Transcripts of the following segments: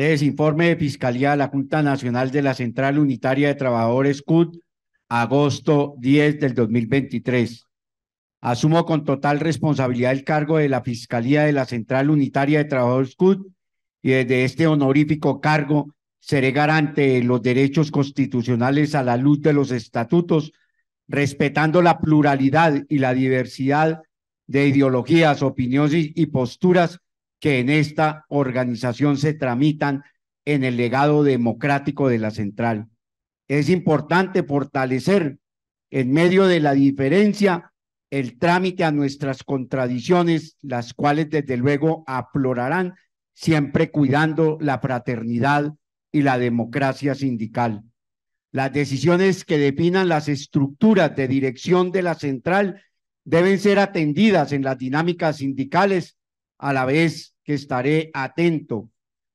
Entonces, informe de Fiscalía de la Junta Nacional de la Central Unitaria de Trabajadores CUT, agosto 10 del 2023. Asumo con total responsabilidad el cargo de la Fiscalía de la Central Unitaria de Trabajadores CUT y desde este honorífico cargo seré garante de los derechos constitucionales a la luz de los estatutos, respetando la pluralidad y la diversidad de ideologías, opiniones y posturas que en esta organización se tramitan en el legado democrático de la central. Es importante fortalecer en medio de la diferencia el trámite a nuestras contradicciones, las cuales desde luego aplorarán siempre cuidando la fraternidad y la democracia sindical. Las decisiones que definan las estructuras de dirección de la central deben ser atendidas en las dinámicas sindicales a la vez que estaré atento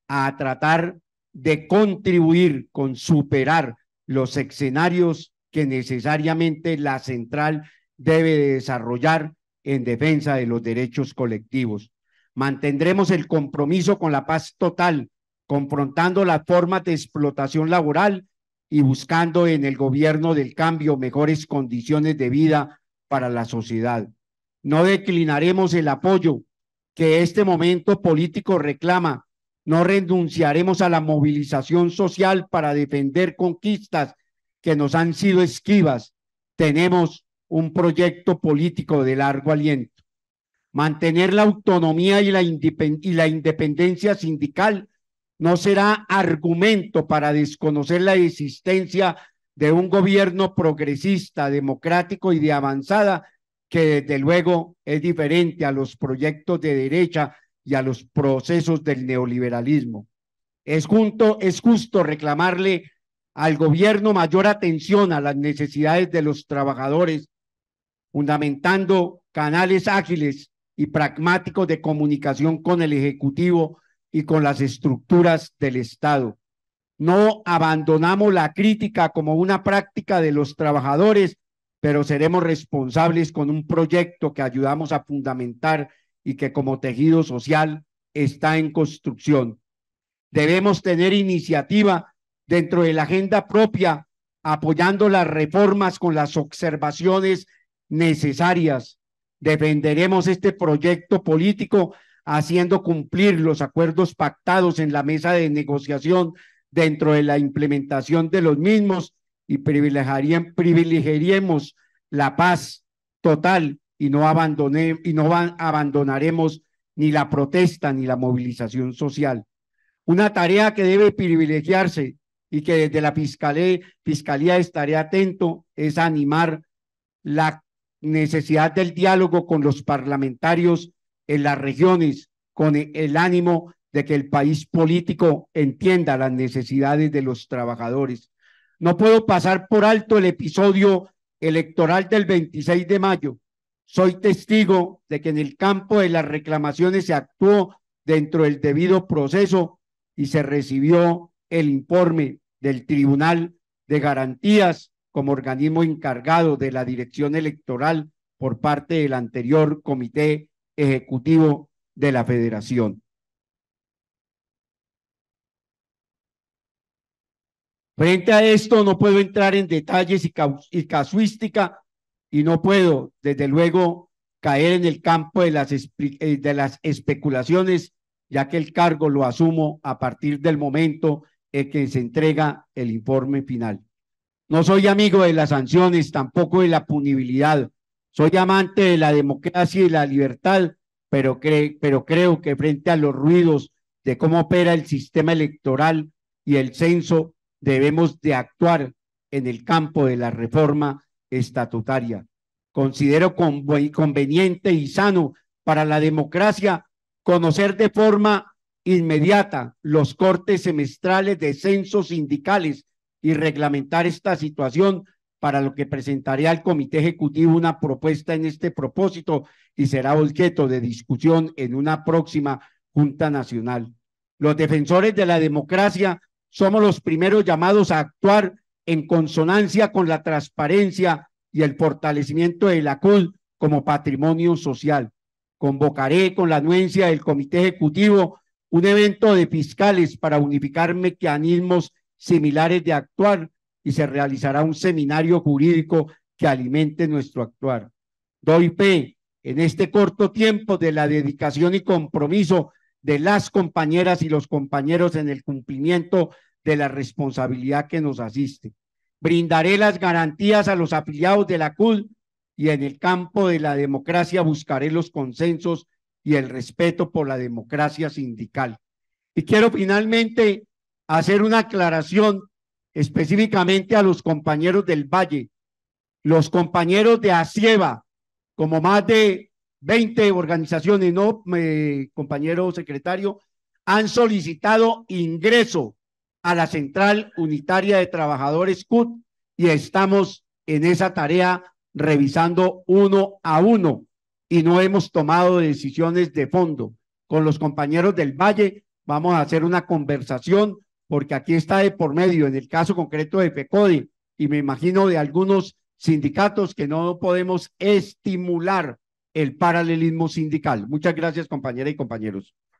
a tratar de contribuir con superar los escenarios que necesariamente la central debe desarrollar en defensa de los derechos colectivos. Mantendremos el compromiso con la paz total, confrontando las formas de explotación laboral y buscando en el gobierno del cambio mejores condiciones de vida para la sociedad. No declinaremos el apoyo que este momento político reclama. No renunciaremos a la movilización social para defender conquistas que nos han sido esquivas. Tenemos un proyecto político de largo aliento. Mantener la autonomía y la, y la independencia sindical no será argumento para desconocer la existencia de un gobierno progresista, democrático y de avanzada que desde luego es diferente a los proyectos de derecha y a los procesos del neoliberalismo. Es, es justo reclamarle al gobierno mayor atención a las necesidades de los trabajadores, fundamentando canales ágiles y pragmáticos de comunicación con el Ejecutivo y con las estructuras del Estado. No abandonamos la crítica como una práctica de los trabajadores pero seremos responsables con un proyecto que ayudamos a fundamentar y que como tejido social está en construcción. Debemos tener iniciativa dentro de la agenda propia, apoyando las reformas con las observaciones necesarias. Defenderemos este proyecto político haciendo cumplir los acuerdos pactados en la mesa de negociación dentro de la implementación de los mismos y privilegiarían, privilegiaríamos la paz total y no, abandoné, y no abandonaremos ni la protesta ni la movilización social. Una tarea que debe privilegiarse y que desde la Fiscalía, Fiscalía estaré atento es animar la necesidad del diálogo con los parlamentarios en las regiones, con e-, el ánimo de que el país político entienda las necesidades de los trabajadores. No puedo pasar por alto el episodio electoral del 26 de mayo. Soy testigo de que en el campo de las reclamaciones se actuó dentro del debido proceso y se recibió el informe del Tribunal de Garantías como organismo encargado de la dirección electoral por parte del anterior Comité Ejecutivo de la Federación. Frente a esto no puedo entrar en detalles y, casuística y no puedo, desde luego, caer en el campo eh, de las, especulaciones, ya que el cargo lo asumo a partir del momento en que se entrega el informe final. No soy amigo de las sanciones, tampoco de la punibilidad. Soy amante de la democracia y la libertad, pero creo que frente a los ruidos de cómo opera el sistema electoral y el censo, debemos de actuar en el campo de la reforma estatutaria. Considero conveniente y sano para la democracia conocer de forma inmediata los cortes semestrales de censos sindicales y reglamentar esta situación para lo que presentaré al Comité Ejecutivo una propuesta en este propósito y será objeto de discusión en una próxima Junta Nacional. Los defensores de la democracia somos los primeros llamados a actuar en consonancia con la transparencia y el fortalecimiento de la CUD como patrimonio social. Convocaré con la anuencia del Comité Ejecutivo un evento de fiscales para unificar mecanismos similares de actuar y se realizará un seminario jurídico que alimente nuestro actuar. Doy fe en este corto tiempo de la dedicación y compromiso de las compañeras y los compañeros en el cumplimiento de la responsabilidad que nos asiste. Brindaré las garantías a los afiliados de la CUD y en el campo de la democracia buscaré los consensos y el respeto por la democracia sindical. Y quiero finalmente hacer una aclaración específicamente a los compañeros del Valle, los compañeros de ACIEVA, como más de 20 organizaciones, ¿no, compañero secretario? Han solicitado ingreso a la Central Unitaria de Trabajadores CUT y estamos en esa tarea revisando uno a uno y no hemos tomado decisiones de fondo. Con los compañeros del Valle vamos a hacer una conversación porque aquí está de por medio, en el caso concreto de PECODI y me imagino de algunos sindicatos que no podemos estimular el paralelismo sindical. Muchas gracias, compañera y compañeros.